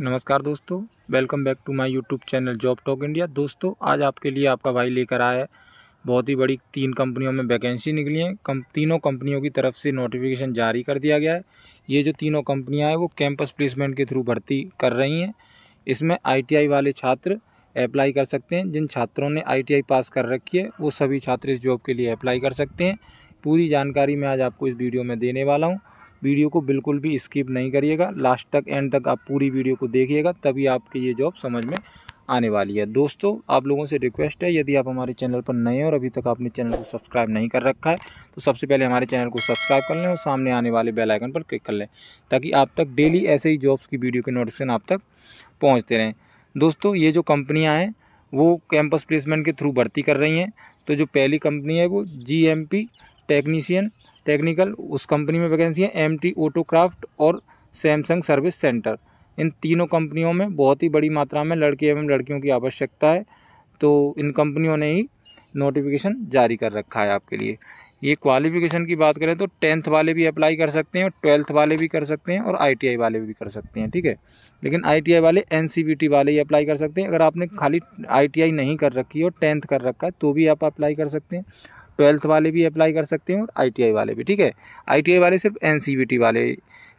नमस्कार दोस्तों welcome back to my YouTube channel job talk India दोस्तों आज आपके लिए आपका भाई लेकर आया है बहुत ही बड़ी तीन कंपनियों में वैकेंसी निकली हैं कम तीनों कंपनियों की तरफ से नोटिफिकेशन जारी कर दिया गया है ये जो तीनों कंपनियाँ हैं वो कैंपस प्लेसमेंट के थ्रू भर्ती कर रही हैं इसमें आई वाले छात्र अप्लाई कर सकते हैं जिन छात्रों ने आई पास कर रखी है वो सभी छात्र इस जॉब के लिए अप्लाई कर सकते हैं पूरी जानकारी मैं आज आपको इस वीडियो में देने वाला हूँ वीडियो को बिल्कुल भी स्किप नहीं करिएगा लास्ट तक एंड तक आप पूरी वीडियो को देखिएगा तभी आपकी ये जॉब समझ में आने वाली है दोस्तों आप लोगों से रिक्वेस्ट है यदि आप हमारे चैनल पर नए हैं और अभी तक आपने चैनल को सब्सक्राइब नहीं कर रखा है तो सबसे पहले हमारे चैनल को सब्सक्राइब कर लें और सामने आने वाले बेल आइकन पर क्लिक कर लें ताकि आप तक डेली ऐसे ही जॉब्स की वीडियो के नोटिफिकेशन आप तक पहुँचते रहें दोस्तों ये जो कंपनियाँ हैं वो कैंपस प्लेसमेंट के थ्रू भर्ती कर रही हैं तो जो पहली कंपनी है वो जी टेक्नीशियन टेक्निकल उस कंपनी में वैकेंसी है एम टी ऑटोक्राफ्ट और सैमसंग सर्विस सेंटर इन तीनों कंपनियों में बहुत ही बड़ी मात्रा में लड़के एवं लड़कियों की आवश्यकता है तो इन कंपनियों ने ही नोटिफिकेशन जारी कर रखा है आपके लिए ये क्वालिफ़िकेशन की बात करें तो टेंथ वाले भी अप्लाई कर सकते हैं और ट्वेल्थ वाले भी कर सकते हैं और आईटीआई वाले भी कर सकते हैं ठीक है लेकिन आईटीआई वाले एनसीबीटी वाले ही अप्लाई कर सकते हैं अगर आपने खाली आईटीआई नहीं कर रखी और टेंथ कर रखा है तो भी आप अप्लाई कर सकते हैं ट्वेल्थ वाले भी अप्लाई कर सकते हैं और आईटीआई वाले भी ठीक है आईटीआई वाले सिर्फ एनसीबीटी वाले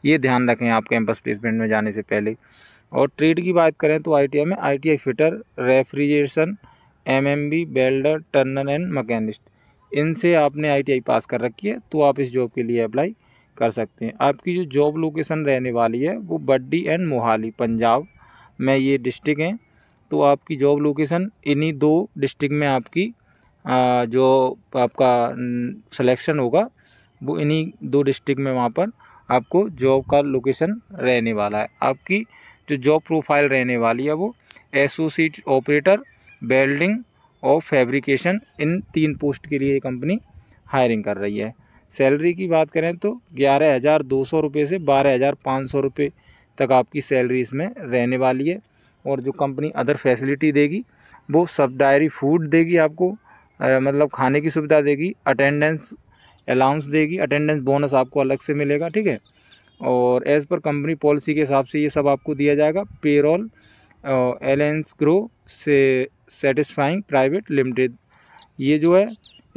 ये ध्यान रखें आप कैंपस प्लेसमेंट में जाने से पहले और ट्रेड की बात करें तो आईटीआई में ITI fitter refrigeration MMB welder turner and machinist इनसे आपने आई पास कर रखी है तो आप इस जॉब के लिए अप्लाई कर सकते हैं आपकी जो जॉब लोकेशन रहने वाली है वो बड्डी एंड मोहाली पंजाब में ये डिस्ट्रिक्ट हैं तो आपकी जॉब लोकेशन इन्हीं दो डिस्ट्रिक्ट में आपकी जो आपका सिलेक्शन होगा वो इन्हीं दो डिस्ट्रिक्ट में वहाँ पर आपको जॉब का लोकेशन रहने वाला है आपकी जो जॉब प्रोफाइल रहने वाली है वो एसोसिएट ऑपरेटर बेल्डिंग और फैब्रिकेशन इन तीन पोस्ट के लिए कंपनी हायरिंग कर रही है सैलरी की बात करें तो ग्यारह हज़ार दो सौ रुपये से बारह हज़ार पाँच सौ रुपये तक आपकी सैलरी इसमें रहने वाली है और जो कंपनी अदर फैसिलिटी देगी वो सब डायरी फूड देगी आपको मतलब खाने की सुविधा देगी अटेंडेंस अलाउंस देगी अटेंडेंस बोनस आपको अलग से मिलेगा ठीक है और एज़ पर कंपनी पॉलिसी के हिसाब से ये सब आपको दिया जाएगा पेरोल एलेंस ग्रो से सेटिस्फाइंग प्राइवेट लिमिटेड ये जो है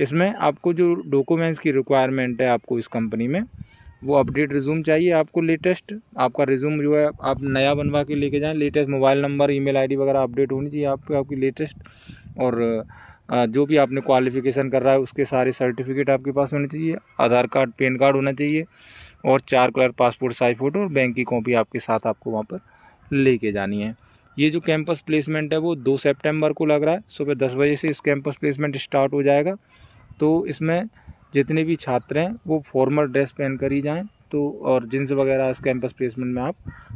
इसमें आपको जो डॉक्यूमेंट्स की रिक्वायरमेंट है आपको इस कंपनी में वो अपडेट रिज्यूम चाहिए आपको लेटेस्ट आपका रिज्यूम जो है आप नया बनवा के लेके जाएं latest mobile number email ID वगैरह अपडेट होनी चाहिए आपकी आपकी लेटेस्ट और जो भी आपने क्वालिफ़िकेशन कर रहा है उसके सारे सर्टिफिकेट आपके पास होने चाहिए आधार कार्ड पैन कार्ड होना चाहिए और चार कलर पासपोर्ट साइज फ़ोटो और बैंक की कॉपी आपके साथ आपको वहाँ पर लेके जानी है ये जो कैंपस प्लेसमेंट है वो दो सेप्टेम्बर को लग रहा है सुबह दस बजे से इस कैंपस प्लेसमेंट स्टार्ट हो जाएगा तो इसमें जितने भी छात्र हैं वो फॉर्मल ड्रेस पहन कर ही जाएँ तो और जींस वगैरह इस कैंपस प्लेसमेंट में आप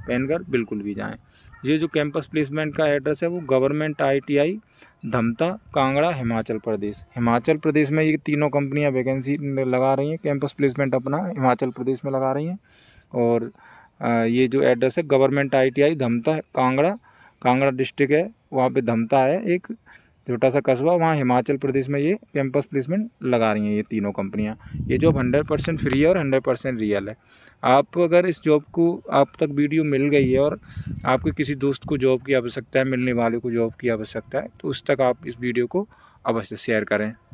पहनकर बिल्कुल भी जाएँ ये जो कैंपस प्लेसमेंट का एड्रेस है वो गवर्नमेंट आईटीआई धमता कांगड़ा हिमाचल प्रदेश हिमाचल प्रदेश में ये तीनों कंपनियां वैकेंसी लगा रही हैं कैंपस प्लेसमेंट अपना हिमाचल प्रदेश में लगा रही हैं और ये जो एड्रेस है government ITI Dhamta Kangra Kangra district है वहाँ पर धमता है एक छोटा सा कस्बा वहाँ हिमाचल प्रदेश में ये कैंपस प्लेसमेंट लगा रही हैं ये तीनों कंपनियाँ ये जॉब हंड्रेड परसेंट फ्री है और हंड्रेड परसेंट रियल है आप अगर इस जॉब को आप तक वीडियो मिल गई है और आपके किसी दोस्त को जॉब की आवश्यकता है मिलने वाले को जॉब की आवश्यकता है तो उस तक आप इस वीडियो को अवश्य शेयर करें